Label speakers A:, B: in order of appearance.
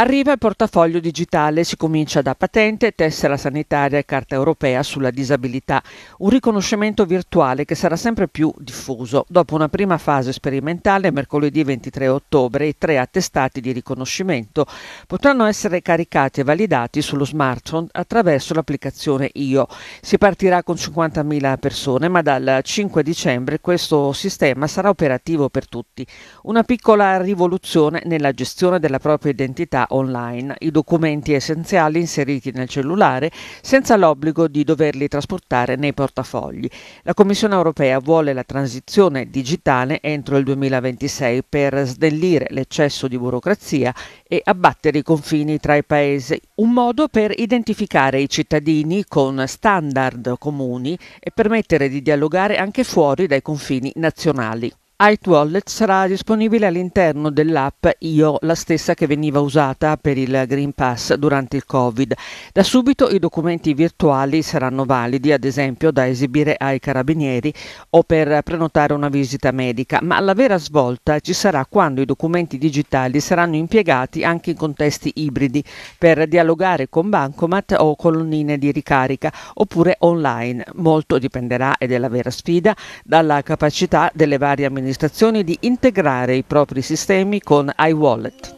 A: Arriva il portafoglio digitale, si comincia da patente, tessera sanitaria e carta europea sulla disabilità, un riconoscimento virtuale che sarà sempre più diffuso. Dopo una prima fase sperimentale, mercoledì 23 ottobre, i tre attestati di riconoscimento potranno essere caricati e validati sullo smartphone attraverso l'applicazione IO. Si partirà con 50.000 persone, ma dal 5 dicembre questo sistema sarà operativo per tutti. Una piccola rivoluzione nella gestione della propria identità online i documenti essenziali inseriti nel cellulare senza l'obbligo di doverli trasportare nei portafogli. La Commissione europea vuole la transizione digitale entro il 2026 per snellire l'eccesso di burocrazia e abbattere i confini tra i paesi, un modo per identificare i cittadini con standard comuni e permettere di dialogare anche fuori dai confini nazionali iTwallet sarà disponibile all'interno dell'app IO, la stessa che veniva usata per il Green Pass durante il Covid. Da subito i documenti virtuali saranno validi, ad esempio da esibire ai carabinieri o per prenotare una visita medica, ma la vera svolta ci sarà quando i documenti digitali saranno impiegati anche in contesti ibridi per dialogare con bancomat o colonnine di ricarica oppure online. Molto dipenderà, ed è la vera sfida, dalla capacità delle varie amministrazioni amministrazioni di integrare i propri sistemi con iWallet.